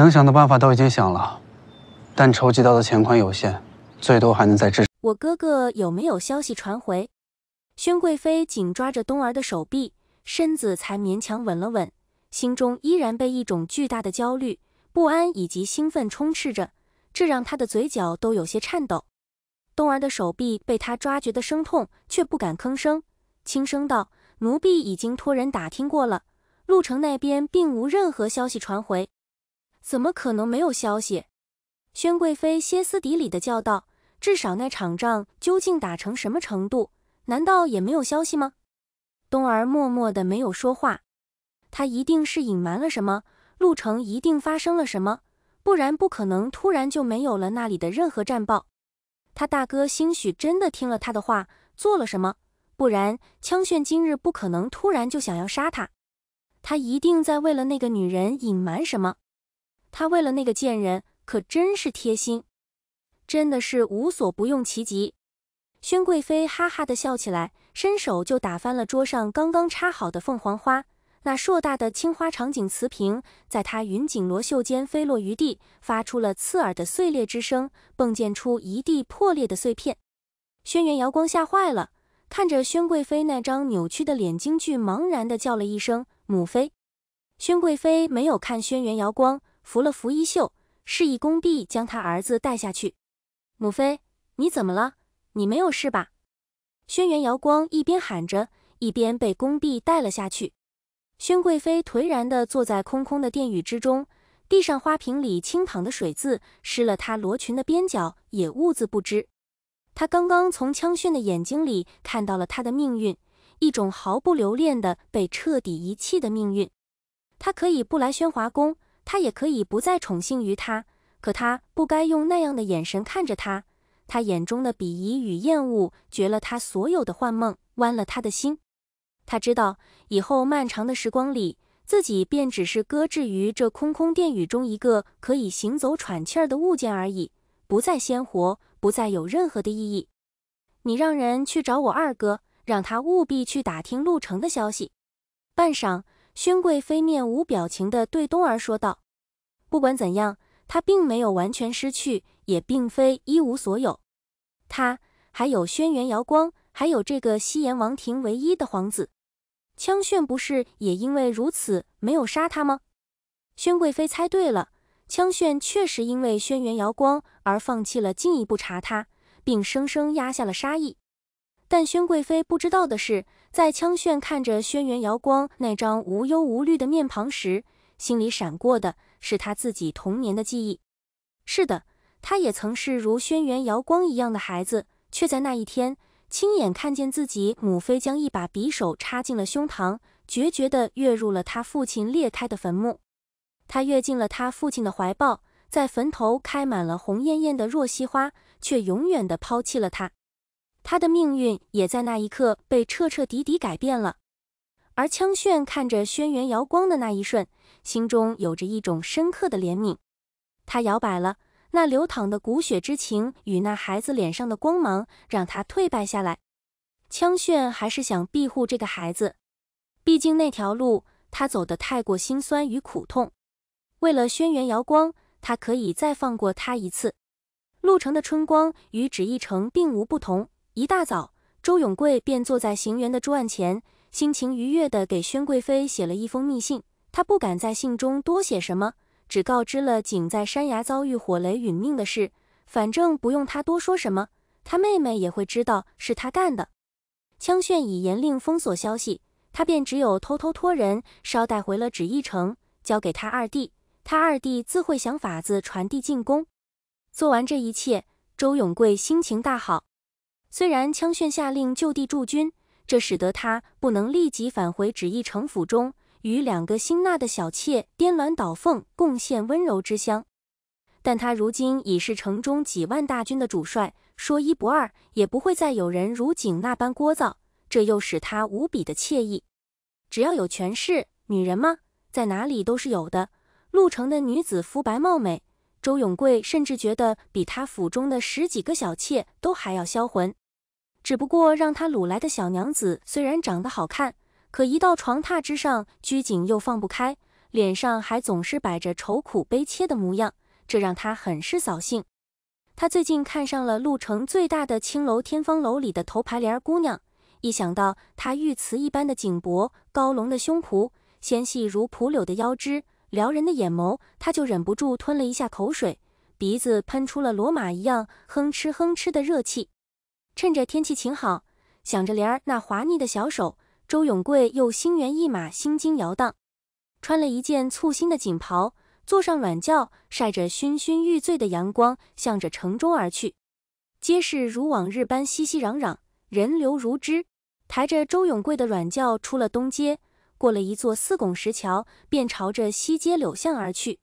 能想的办法都已经想了，但筹集到的钱款有限，最多还能再支我哥哥有没有消息传回？宣贵妃紧抓着冬儿的手臂，身子才勉强稳了稳，心中依然被一种巨大的焦虑、不安以及兴奋充斥着，这让她的嘴角都有些颤抖。冬儿的手臂被她抓，觉得生痛，却不敢吭声，轻声道：“奴婢已经托人打听过了，陆城那边并无任何消息传回。”怎么可能没有消息？宣贵妃歇斯底里的叫道：“至少那场仗究竟打成什么程度？难道也没有消息吗？”冬儿默默的没有说话。他一定是隐瞒了什么，路城一定发生了什么，不然不可能突然就没有了那里的任何战报。他大哥兴许真的听了他的话，做了什么，不然枪炫今日不可能突然就想要杀他。他一定在为了那个女人隐瞒什么。他为了那个贱人，可真是贴心，真的是无所不用其极。宣贵妃哈哈的笑起来，伸手就打翻了桌上刚刚插好的凤凰花，那硕大的青花长颈瓷瓶，在她云锦罗袖间飞落于地，发出了刺耳的碎裂之声，迸溅出一地破裂的碎片。轩辕瑶光吓坏了，看着宣贵妃那张扭曲的脸，京剧茫然的叫了一声“母妃”。宣贵妃没有看轩辕瑶光。扶了扶衣袖，示意宫婢将他儿子带下去。母妃，你怎么了？你没有事吧？轩辕瑶光一边喊着，一边被宫婢带了下去。宣贵妃颓然地坐在空空的殿宇之中，地上花瓶里倾淌的水渍湿了她罗裙的边角，也兀自不知。她刚刚从枪逊的眼睛里看到了她的命运，一种毫不留恋的被彻底遗弃的命运。她可以不来宣华宫。他也可以不再宠幸于他，可他不该用那样的眼神看着他，他眼中的鄙夷与厌恶，绝了他所有的幻梦，弯了他的心。他知道以后漫长的时光里，自己便只是搁置于这空空殿宇中一个可以行走、喘气儿的物件而已，不再鲜活，不再有任何的意义。你让人去找我二哥，让他务必去打听陆城的消息。半晌。宣贵妃面无表情地对冬儿说道：“不管怎样，她并没有完全失去，也并非一无所有。她还有轩辕瑶光，还有这个西炎王庭唯一的皇子。羌炫不是也因为如此没有杀他吗？”宣贵妃猜对了，羌炫确实因为轩辕瑶光而放弃了进一步查他，并生生压下了杀意。但宣贵妃不知道的是。在枪炫看着轩辕瑶光那张无忧无虑的面庞时，心里闪过的是他自己童年的记忆。是的，他也曾是如轩辕瑶光一样的孩子，却在那一天亲眼看见自己母妃将一把匕首插进了胸膛，决绝地跃入了他父亲裂开的坟墓。他跃进了他父亲的怀抱，在坟头开满了红艳艳的若曦花，却永远地抛弃了他。他的命运也在那一刻被彻彻底底改变了，而枪炫看着轩辕瑶光的那一瞬，心中有着一种深刻的怜悯。他摇摆了，那流淌的骨血之情与那孩子脸上的光芒，让他退败下来。枪炫还是想庇护这个孩子，毕竟那条路他走得太过心酸与苦痛。为了轩辕瑶光，他可以再放过他一次。陆城的春光与纸翼城并无不同。一大早，周永贵便坐在行辕的桌案前，心情愉悦地给宣贵妃写了一封密信。他不敢在信中多写什么，只告知了景在山崖遭遇火雷殒命的事。反正不用他多说什么，他妹妹也会知道是他干的。枪炫已严令封锁消息，他便只有偷偷托人捎带回了旨意城，交给他二弟，他二弟自会想法子传递进宫。做完这一切，周永贵心情大好。虽然枪炫下令就地驻军，这使得他不能立即返回旨意城府中，与两个新纳的小妾颠鸾倒凤，贡献温柔之乡。但他如今已是城中几万大军的主帅，说一不二，也不会再有人如景那般聒噪，这又使他无比的惬意。只要有权势，女人吗，在哪里都是有的。鹿城的女子肤白貌美，周永贵甚至觉得比他府中的十几个小妾都还要销魂。只不过让他掳来的小娘子虽然长得好看，可一到床榻之上，拘谨又放不开，脸上还总是摆着愁苦悲切的模样，这让他很是扫兴。他最近看上了潞城最大的青楼天方楼里的头牌莲儿姑娘，一想到她玉瓷一般的颈脖、高隆的胸脯、纤细如蒲柳的腰肢、撩人的眼眸，他就忍不住吞了一下口水，鼻子喷出了骡马一样哼哧哼哧的热气。趁着天气晴好，想着莲儿那滑腻的小手，周永贵又心猿意马，心惊摇荡，穿了一件簇新的锦袍，坐上软轿，晒着醺醺欲醉的阳光，向着城中而去。街市如往日般熙熙攘攘，人流如织，抬着周永贵的软轿出了东街，过了一座四拱石桥，便朝着西街柳巷而去。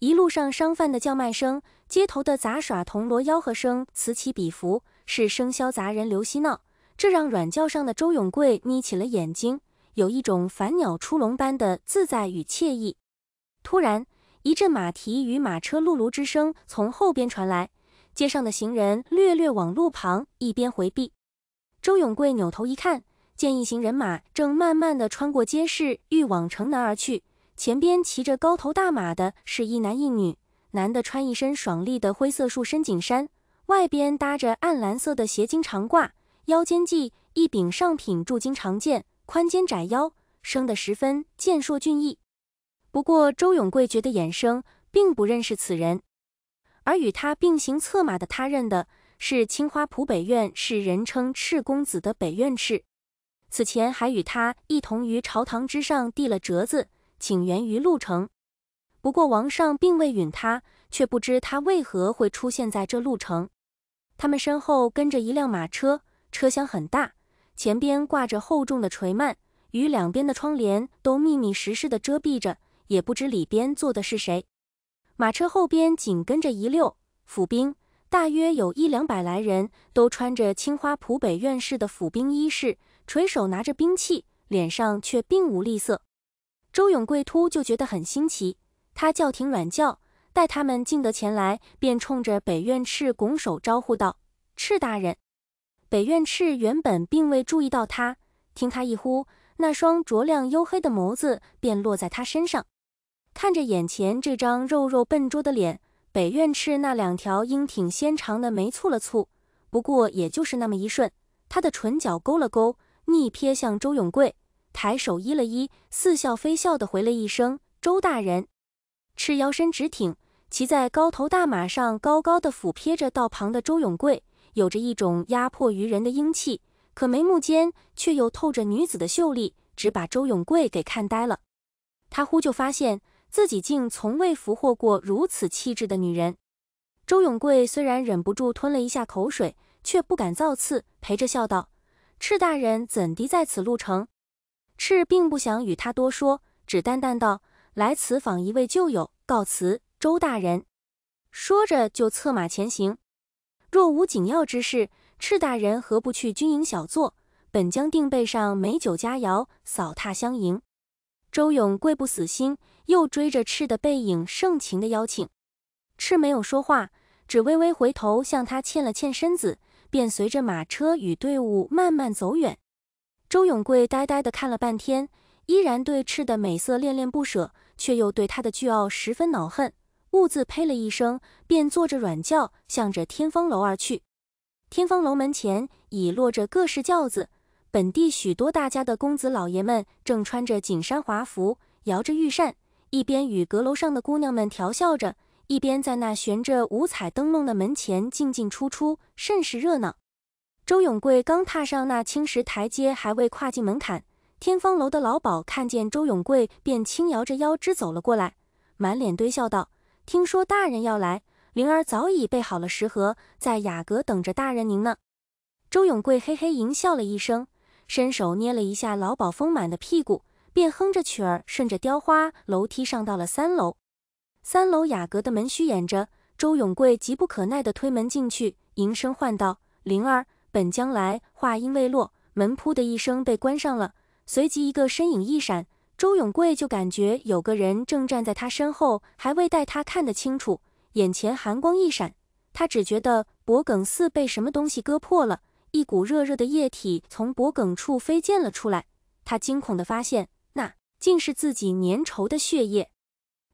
一路上，商贩的叫卖声，街头的杂耍铜锣吆喝声，此起彼伏。是生肖杂人流嬉闹，这让软轿上的周永贵眯起了眼睛，有一种凡鸟出笼般的自在与惬意。突然，一阵马蹄与马车辘轳之声从后边传来，街上的行人略略往路旁一边回避。周永贵扭头一看，见一行人马正慢慢的穿过街市，欲往城南而去。前边骑着高头大马的是一男一女，男的穿一身爽利的灰色束身锦衫。外边搭着暗蓝色的斜襟长褂，腰间系一柄上品铸金长剑，宽肩窄腰，生得十分健硕俊逸。不过周永贵觉得衍生，并不认识此人。而与他并行策马的，他认的是青花浦北院，是人称赤公子的北院赤。此前还与他一同于朝堂之上递了折子，请援于潞城。不过王上并未允他，却不知他为何会出现在这潞城。他们身后跟着一辆马车，车厢很大，前边挂着厚重的垂幔，与两边的窗帘都密密实实的遮蔽着，也不知里边坐的是谁。马车后边紧跟着一溜府兵，大约有一两百来人，都穿着青花浦北院士的府兵衣饰，垂手拿着兵器，脸上却并无厉色。周永贵突就觉得很新奇，他叫停软轿。待他们进得前来，便冲着北院赤拱手招呼道：“赤大人。”北院赤原本并未注意到他，听他一呼，那双灼亮黝黑的眸子便落在他身上，看着眼前这张肉肉笨拙的脸，北院赤那两条英挺纤长的眉蹙了蹙。不过也就是那么一瞬，他的唇角勾了勾，逆瞥向周永贵，抬手揖了揖，似笑非笑地回了一声：“周大人。”赤腰身直挺。骑在高头大马上，高高的俯瞥着道旁的周永贵，有着一种压迫于人的英气，可眉目间却又透着女子的秀丽，只把周永贵给看呆了。他忽就发现自己竟从未俘获过如此气质的女人。周永贵虽然忍不住吞了一下口水，却不敢造次，陪着笑道：“赤大人怎的在此路程？”赤并不想与他多说，只淡淡道：“来此访一位旧友，告辞。”周大人说着就策马前行。若无紧要之事，赤大人何不去军营小坐？本将定备上美酒佳肴，扫榻相迎。周永贵不死心，又追着赤的背影，盛情的邀请。赤没有说话，只微微回头向他欠了欠身子，便随着马车与队伍慢慢走远。周永贵呆呆地看了半天，依然对赤的美色恋恋不舍，却又对他的倨傲十分恼恨。兀自呸了一声，便坐着软轿向着天方楼而去。天方楼门前已落着各式轿子，本地许多大家的公子老爷们正穿着锦衫华服，摇着玉扇，一边与阁楼上的姑娘们调笑着，一边在那悬着五彩灯笼的门前进进出出，甚是热闹。周永贵刚踏上那青石台阶，还未跨进门槛，天方楼的老鸨看见周永贵，便轻摇着腰肢走了过来，满脸堆笑道。听说大人要来，灵儿早已备好了食盒，在雅阁等着大人您呢。周永贵嘿嘿淫笑了一声，伸手捏了一下老鸨丰满的屁股，便哼着曲儿，顺着雕花楼梯上到了三楼。三楼雅阁的门虚掩着，周永贵急不可耐地推门进去，迎声唤道：“灵儿，本将来。”话音未落，门扑的一声被关上了，随即一个身影一闪。周永贵就感觉有个人正站在他身后，还未待他看得清楚，眼前寒光一闪，他只觉得脖梗似被什么东西割破了，一股热热的液体从脖梗处飞溅了出来。他惊恐地发现，那竟是自己粘稠的血液。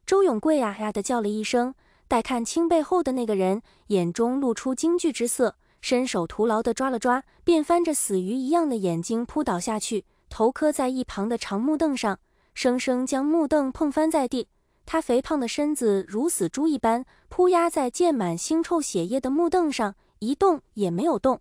周永贵啊呀地叫了一声，待看清背后的那个人，眼中露出惊惧之色，伸手徒劳地抓了抓，便翻着死鱼一样的眼睛扑倒下去，头磕在一旁的长木凳上。生生将木凳碰翻在地，他肥胖的身子如死猪一般扑压在溅满腥臭血液的木凳上，一动也没有动。